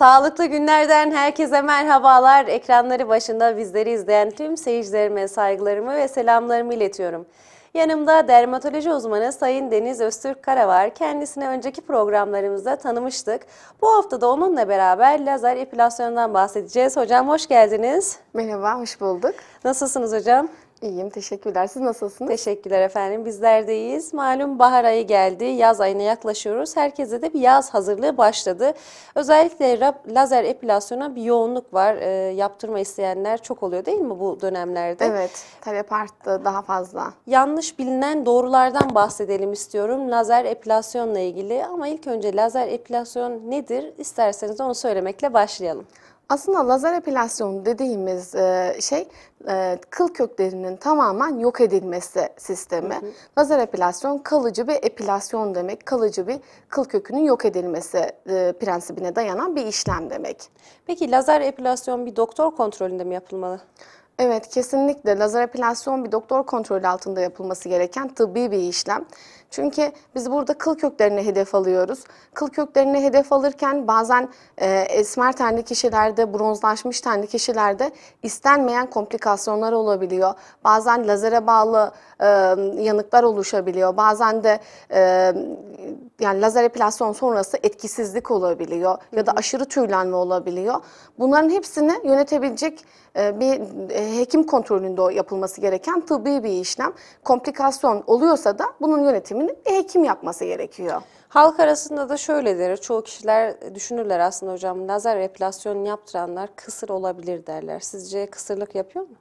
Sağlıklı günlerden herkese merhabalar. Ekranları başında bizleri izleyen tüm seyircilerime saygılarımı ve selamlarımı iletiyorum. Yanımda dermatoloji uzmanı Sayın Deniz Öztürk Kara var. Kendisini önceki programlarımızda tanımıştık. Bu hafta da onunla beraber lazer epilasyonundan bahsedeceğiz. Hocam hoş geldiniz. Merhaba, hoş bulduk. Nasılsınız hocam? İyiyim, teşekkürler. Siz nasılsınız? Teşekkürler efendim. Bizler de iyiyiz. Malum bahar ayı geldi, yaz ayına yaklaşıyoruz. Herkese de bir yaz hazırlığı başladı. Özellikle lazer epilasyona bir yoğunluk var. E, yaptırma isteyenler çok oluyor değil mi bu dönemlerde? Evet, talep arttı daha fazla. Yanlış bilinen doğrulardan bahsedelim istiyorum. Lazer epilasyonla ilgili ama ilk önce lazer epilasyon nedir? İsterseniz onu söylemekle başlayalım. Aslında lazer epilasyonu dediğimiz e, şey e, kıl köklerinin tamamen yok edilmesi sistemi. Hı hı. Lazer epilasyon kalıcı bir epilasyon demek, kalıcı bir kıl kökünün yok edilmesi e, prensibine dayanan bir işlem demek. Peki lazer epilasyon bir doktor kontrolünde mi yapılmalı? Evet kesinlikle lazer epilasyon bir doktor kontrolü altında yapılması gereken tıbbi bir işlem. Çünkü biz burada kıl köklerini hedef alıyoruz. Kıl köklerini hedef alırken bazen e, esmer tenli kişilerde, bronzlaşmış tenli kişilerde istenmeyen komplikasyonlar olabiliyor. Bazen lazere bağlı e, yanıklar oluşabiliyor. Bazen de e, yani lazer epilasyon sonrası etkisizlik olabiliyor ya da aşırı tüylenme olabiliyor. Bunların hepsini yönetebilecek e, bir e, hekim kontrolünde yapılması gereken tıbbi bir işlem. Komplikasyon oluyorsa da bunun yönetimi işlemini bir hekim yapması gerekiyor. Halk arasında da şöyle der, çoğu kişiler düşünürler aslında hocam lazer epilasyon yaptıranlar kısır olabilir derler. Sizce kısırlık yapıyor mu?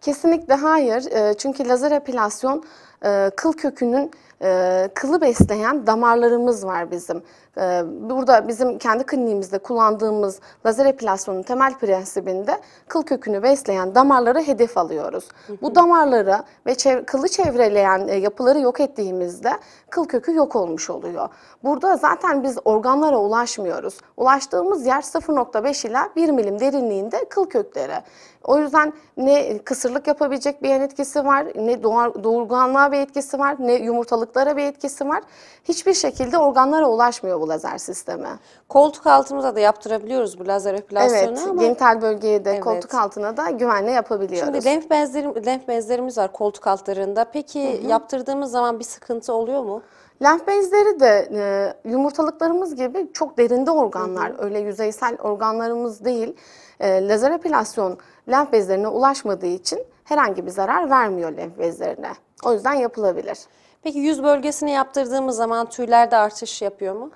Kesinlikle hayır. Ee, çünkü lazer epilasyon e, kıl kökünün e, kılı besleyen damarlarımız var bizim. E, burada bizim kendi kliniğimizde kullandığımız lazer epilasyonun temel prensibinde kıl kökünü besleyen damarları hedef alıyoruz. Bu damarları ve çev kılı çevreleyen e, yapıları yok ettiğimizde kıl kökü yok olmuş oluyor. Burada zaten biz organlara ulaşmıyoruz. Ulaştığımız yer 0.5 ila 1 milim derinliğinde kıl kökleri. O yüzden ne kısırlık yapabilecek bir yan etkisi var, ne doğurganlığa bir etkisi var, ne yumurtalık hastalıklara bir etkisi var. Hiçbir şekilde organlara ulaşmıyor bu lazer sistemi. Koltuk altımıza da yaptırabiliyoruz bu lazer epilasyonu evet, ama. genital bölgeye de evet. koltuk altına da güvenle yapabiliyoruz. Şimdi lenf, bezleri, lenf bezlerimiz var koltuk altlarında. Peki hı hı. yaptırdığımız zaman bir sıkıntı oluyor mu? Lenf bezleri de e, yumurtalıklarımız gibi çok derinde organlar. Hı hı. Öyle yüzeysel organlarımız değil. E, lazer epilasyon lenf bezlerine ulaşmadığı için herhangi bir zarar vermiyor lenf bezlerine. O yüzden yapılabilir. Peki yüz bölgesini yaptırdığımız zaman tüylerde artış yapıyor mu?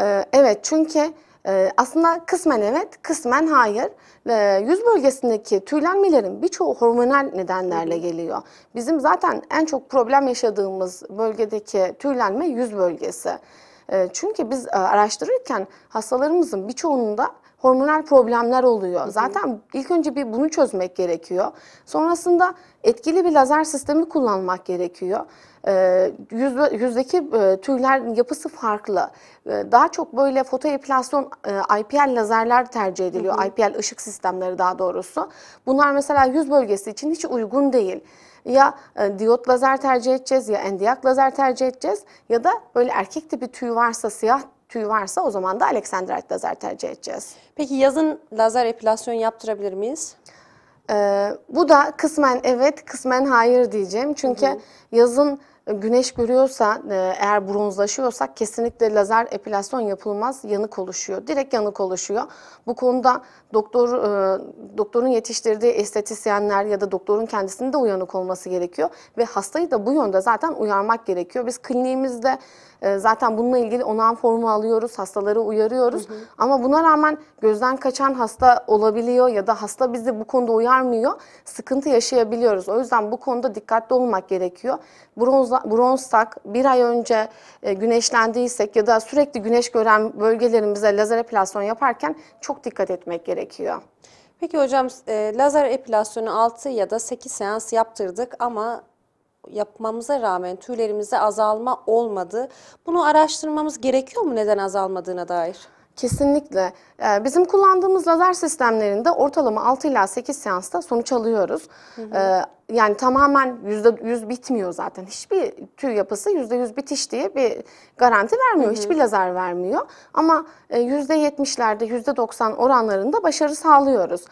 Ee, evet çünkü e, aslında kısmen evet, kısmen hayır. E, yüz bölgesindeki tüylenmelerin birçoğu hormonal nedenlerle geliyor. Bizim zaten en çok problem yaşadığımız bölgedeki tüylenme yüz bölgesi. E, çünkü biz e, araştırırken hastalarımızın birçoğunda hormonal problemler oluyor. Hı hı. Zaten ilk önce bir bunu çözmek gerekiyor. Sonrasında etkili bir lazer sistemi kullanmak gerekiyor. Ee, yüz, yüzdeki e, tüyler yapısı farklı. Ee, daha çok böyle fotoeplasyon e, IPL lazerler tercih ediliyor. Hı hı. IPL ışık sistemleri daha doğrusu. Bunlar mesela yüz bölgesi için hiç uygun değil ya e, diyot lazer tercih edeceğiz ya endiyak lazer tercih edeceğiz ya da böyle erkek tipi tüy varsa siyah tüy varsa o zaman da alexandrite lazer tercih edeceğiz. Peki yazın lazer epilasyon yaptırabilir miyiz? Ee, bu da kısmen evet kısmen hayır diyeceğim. Çünkü hı hı. yazın güneş görüyorsa e, eğer bronzlaşıyorsak kesinlikle lazer epilasyon yapılmaz. Yanık oluşuyor. Direkt yanık oluşuyor. Bu konuda doktor e, doktorun yetiştirdiği estetisyenler ya da doktorun kendisinin de uyanık olması gerekiyor ve hastayı da bu yönde zaten uyarmak gerekiyor. Biz kliniğimizde ee, zaten bununla ilgili onağın formu alıyoruz, hastaları uyarıyoruz. Hı hı. Ama buna rağmen gözden kaçan hasta olabiliyor ya da hasta bizi bu konuda uyarmıyor. Sıkıntı yaşayabiliyoruz. O yüzden bu konuda dikkatli olmak gerekiyor. Bronz, bronzsak, bir ay önce e, güneşlendiysek ya da sürekli güneş gören bölgelerimize lazer epilasyon yaparken çok dikkat etmek gerekiyor. Peki hocam e, lazer epilasyonu 6 ya da 8 seans yaptırdık ama yapmamıza rağmen tüylerimizde azalma olmadı. Bunu araştırmamız gerekiyor mu neden azalmadığına dair? Kesinlikle. Ee, bizim kullandığımız lazer sistemlerinde ortalama 6 ila 8 seansta sonuç alıyoruz. Hı hı. Ee, yani tamamen %100 bitmiyor zaten. Hiçbir tüy yapısı %100 bitiş diye bir garanti vermiyor. Hı hı. Hiçbir lazer vermiyor. Ama %70'lerde e, %90 oranlarında başarı sağlıyoruz.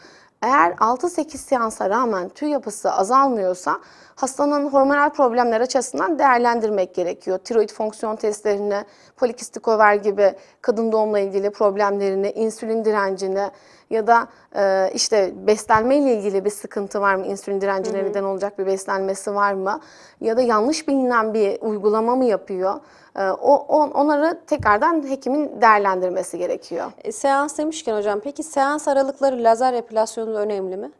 Eğer 6-8 seansa rağmen tüy yapısı azalmıyorsa hastanın hormonal problemler açısından değerlendirmek gerekiyor. Tiroid fonksiyon testlerini, polikistik over gibi kadın doğumla ilgili problemlerini, insülin direncini, ya da e, işte beslenme ile ilgili bir sıkıntı var mı? İnsülin direncine Hı-hı. neden olacak bir beslenmesi var mı? Ya da yanlış bilinen bir uygulama mı yapıyor? E, o on, onları tekrardan hekimin değerlendirmesi gerekiyor. E, seans demişken hocam peki seans aralıkları lazer epilasyonu önemli mi?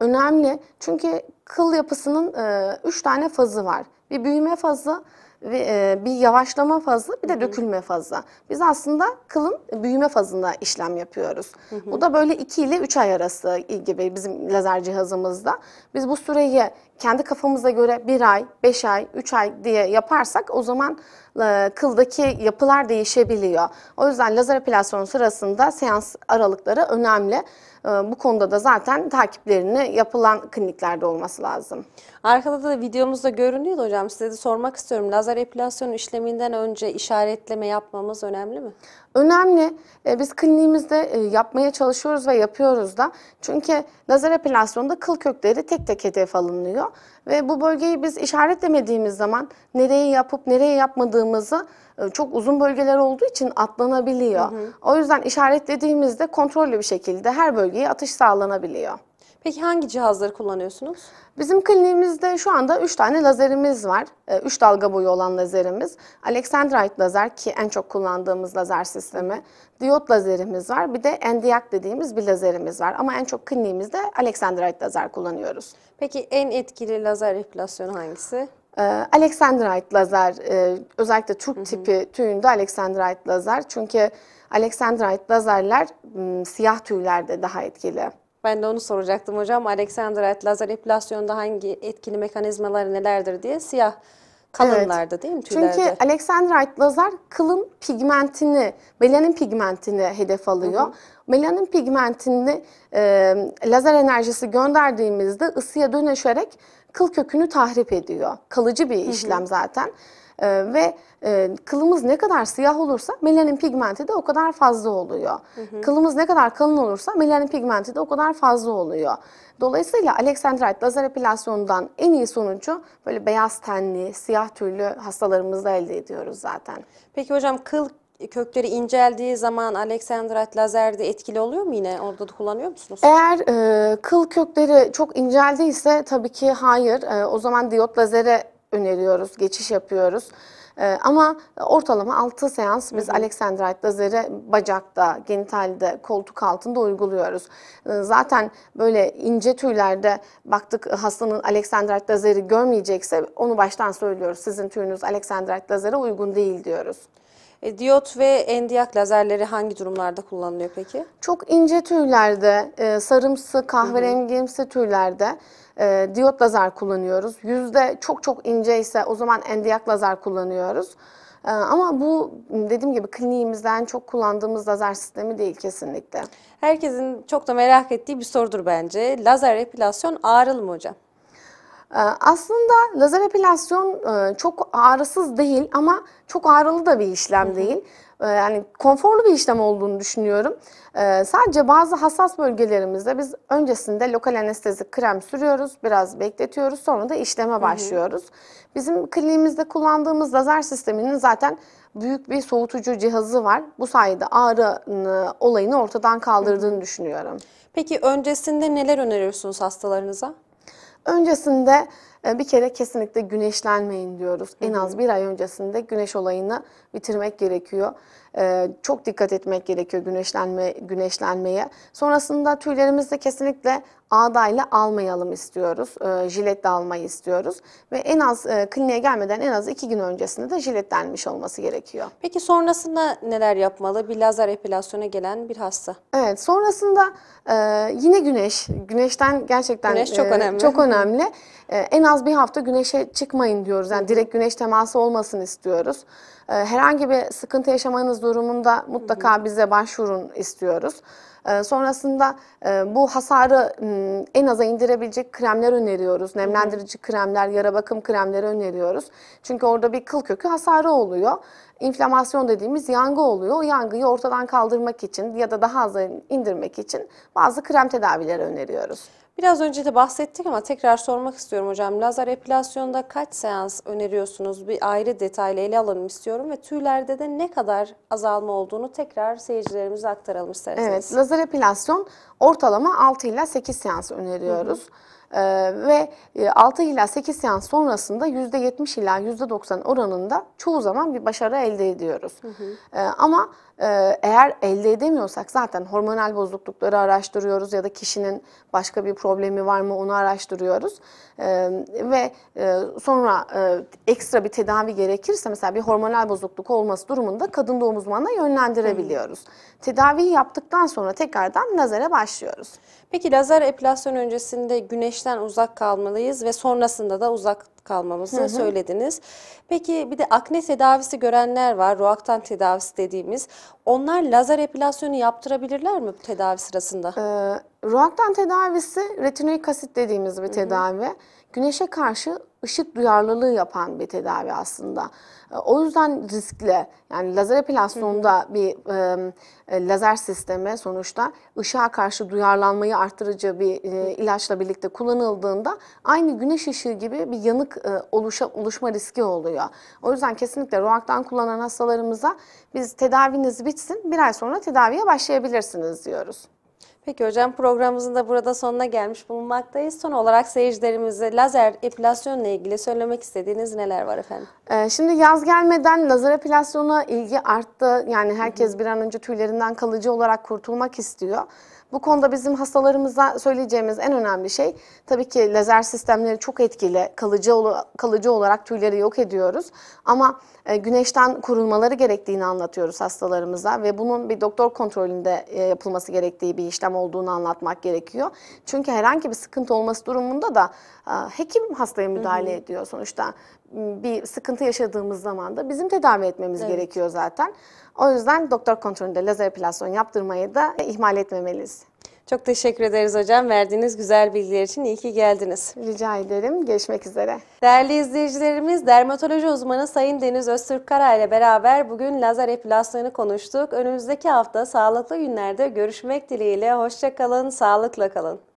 Önemli çünkü kıl yapısının e, üç tane fazı var. Bir büyüme fazı, e, bir yavaşlama fazı bir de hı hı. dökülme fazı. Biz aslında kılın büyüme fazında işlem yapıyoruz. Hı hı. Bu da böyle 2 ile 3 ay arası gibi bizim lazer cihazımızda. Biz bu süreyi kendi kafamıza göre bir ay, beş ay, üç ay diye yaparsak o zaman e, kıldaki yapılar değişebiliyor. O yüzden lazer epilasyon sırasında seans aralıkları önemli. E, bu konuda da zaten takiplerini yapılan kliniklerde olması lazım. Arkada da videomuzda görünüyor hocam. Size de sormak istiyorum. Lazer epilasyon işleminden önce işaretleme yapmamız önemli mi? Önemli. E, biz kliniğimizde e, yapmaya çalışıyoruz ve yapıyoruz da. Çünkü lazer epilasyonda kıl kökleri tek tek hedef alınıyor. Ve bu bölgeyi biz işaretlemediğimiz zaman nereye yapıp nereye yapmadığımızı e, çok uzun bölgeler olduğu için atlanabiliyor. Hı hı. O yüzden işaretlediğimizde kontrollü bir şekilde her bölgeye atış sağlanabiliyor. Peki hangi cihazları kullanıyorsunuz? Bizim kliniğimizde şu anda 3 tane lazerimiz var. 3 ee, dalga boyu olan lazerimiz. Alexandrite lazer ki en çok kullandığımız lazer sistemi. Diyot lazerimiz var. Bir de endiak dediğimiz bir lazerimiz var. Ama en çok kliniğimizde Alexandrite lazer kullanıyoruz. Peki en etkili lazer epilasyonu hangisi? Ee, Alexandrite lazer, e, özellikle Türk tipi tüyünde Alexandrite lazer. Çünkü Alexandrite lazerler siyah tüylerde daha etkili. Ben de onu soracaktım hocam. Alexander lazer epilasyonunda hangi etkili mekanizmaları nelerdir diye siyah kalınlarda evet. değil mi tüylerde? Çünkü Alexandrite lazer kılın pigmentini, melanin pigmentini hedef alıyor. Hı hı. Melanin pigmentini e, lazer enerjisi gönderdiğimizde ısıya dönüşerek kıl kökünü tahrip ediyor. Kalıcı bir işlem hı hı. zaten. E, ve e, kılımız ne kadar siyah olursa melanin pigmenti de o kadar fazla oluyor. Hı hı. Kılımız ne kadar kalın olursa melanin pigmenti de o kadar fazla oluyor. Dolayısıyla aleksandrite lazer epilasyonundan en iyi sonucu böyle beyaz tenli, siyah tüylü hastalarımızda elde ediyoruz zaten. Peki hocam kıl kökleri inceldiği zaman aleksandrit lazerde etkili oluyor mu yine? Orada da kullanıyor musunuz? Eğer e, kıl kökleri çok inceldiyse tabii ki hayır. E, o zaman diyot lazere öneriyoruz, geçiş yapıyoruz. Ee, ama ortalama 6 seans biz Alexandrite lazeri bacakta, genitalde, koltuk altında uyguluyoruz. Ee, zaten böyle ince tüylerde baktık hastanın Alexandrite lazeri görmeyecekse onu baştan söylüyoruz. Sizin tüyünüz Alexandrite lazere uygun değil diyoruz. E, diyot ve endiyak lazerleri hangi durumlarda kullanılıyor peki? Çok ince tüylerde, e, sarımsı, kahverengimsi tüylerde e, diyot lazer kullanıyoruz. Yüzde çok çok ince ise o zaman endiyak lazer kullanıyoruz. E, ama bu dediğim gibi kliniğimizden çok kullandığımız lazer sistemi değil kesinlikle. Herkesin çok da merak ettiği bir sorudur bence. Lazer epilasyon ağrılı mı hocam? Ee, aslında lazer epilasyon e, çok ağrısız değil ama çok ağrılı da bir işlem değil. Ee, yani konforlu bir işlem olduğunu düşünüyorum. Ee, sadece bazı hassas bölgelerimizde biz öncesinde lokal anestezi krem sürüyoruz, biraz bekletiyoruz, sonra da işleme başlıyoruz. Bizim kliniğimizde kullandığımız lazer sisteminin zaten büyük bir soğutucu cihazı var. Bu sayede ağrı olayını ortadan kaldırdığını düşünüyorum. Peki öncesinde neler öneriyorsunuz hastalarınıza? Öncesinde e, bir kere kesinlikle güneşlenmeyin diyoruz. En az bir ay öncesinde güneş olayını bitirmek gerekiyor. Ee, çok dikkat etmek gerekiyor güneşlenme güneşlenmeye. Sonrasında tüylerimizde kesinlikle ağdayla almayalım istiyoruz. E, ee, jiletle almayı istiyoruz. Ve en az e, kliniğe gelmeden en az iki gün öncesinde de jiletlenmiş olması gerekiyor. Peki sonrasında neler yapmalı? Bir lazer epilasyona gelen bir hasta. Evet sonrasında e, yine güneş. Güneşten gerçekten güneş çok e, önemli. Çok önemli. E, en az bir hafta güneşe çıkmayın diyoruz. Yani direkt güneş teması olmasın istiyoruz. Ee, herhangi bir sıkıntı yaşamanız durumunda mutlaka bize başvurun istiyoruz. Ee, sonrasında e, bu hasarı en aza indirebilecek kremler öneriyoruz. Nemlendirici kremler, yara bakım kremleri öneriyoruz. Çünkü orada bir kıl kökü hasarı oluyor. İnflamasyon dediğimiz yangı oluyor. O yangıyı ortadan kaldırmak için ya da daha az indirmek için bazı krem tedavileri öneriyoruz. Biraz önce de bahsettik ama tekrar sormak istiyorum hocam. Lazer epilasyonda kaç seans öneriyorsunuz? Bir ayrı detaylı ele alalım istiyorum ve tüylerde de ne kadar azalma olduğunu tekrar seyircilerimize aktaralım isterseniz. Evet, lazer epilasyon Ortalama 6 ila 8 seans öneriyoruz. Hı hı. Ee, ve 6 e, ila 8 seans sonrasında %70 ila %90 oranında çoğu zaman bir başarı elde ediyoruz. Hı hı. Ee, ama e, eğer elde edemiyorsak zaten hormonal bozuklukları araştırıyoruz ya da kişinin başka bir problemi var mı onu araştırıyoruz. Ee, ve e, sonra ekstra bir tedavi gerekirse mesela bir hormonal bozukluk olması durumunda kadın doğum uzmanına yönlendirebiliyoruz. Hı. Tedaviyi yaptıktan sonra tekrardan nazere başlıyoruz başlıyoruz. Peki lazer epilasyon öncesinde güneşten uzak kalmalıyız ve sonrasında da uzak kalmamızı hı hı. söylediniz. Peki bir de akne tedavisi görenler var, roaktan tedavisi dediğimiz. Onlar lazer epilasyonu yaptırabilirler mi bu tedavi sırasında? Ee, roaktan tedavisi retinoik asit dediğimiz bir tedavi. Hı hı. Tedavi güneşe karşı ışık duyarlılığı yapan bir tedavi aslında. E, o yüzden riskli. Yani lazer epilasyonunda bir e, lazer sistemi sonuçta ışığa karşı duyarlanmayı artırıcı bir e, ilaçla birlikte kullanıldığında aynı güneş ışığı gibi bir yanık e, oluşa, oluşma riski oluyor. O yüzden kesinlikle ROAK'tan kullanan hastalarımıza biz tedaviniz bitsin bir ay sonra tedaviye başlayabilirsiniz diyoruz. Peki hocam programımızın da burada sonuna gelmiş bulunmaktayız. Son olarak seyircilerimize lazer epilasyonla ilgili söylemek istediğiniz neler var efendim? Ee, şimdi yaz gelmeden lazer epilasyona ilgi arttı. Yani herkes bir an önce tüylerinden kalıcı olarak kurtulmak istiyor. Bu konuda bizim hastalarımıza söyleyeceğimiz en önemli şey tabii ki lazer sistemleri çok etkili. Kalıcı kalıcı olarak tüyleri yok ediyoruz ama e, güneşten korunmaları gerektiğini anlatıyoruz hastalarımıza ve bunun bir doktor kontrolünde e, yapılması gerektiği bir işlem olduğunu anlatmak gerekiyor. Çünkü herhangi bir sıkıntı olması durumunda da hekim hastaya müdahale hı hı. ediyor sonuçta bir sıkıntı yaşadığımız zaman da bizim tedavi etmemiz evet. gerekiyor zaten. O yüzden doktor kontrolünde lazer epilasyon yaptırmayı da ihmal etmemeliyiz. Çok teşekkür ederiz hocam. Verdiğiniz güzel bilgiler için iyi ki geldiniz. Rica ederim. Geçmek üzere. Değerli izleyicilerimiz, dermatoloji uzmanı Sayın Deniz Öztürk Kara ile beraber bugün lazer epilasyonu konuştuk. Önümüzdeki hafta sağlıklı günlerde görüşmek dileğiyle. Hoşçakalın, sağlıkla kalın.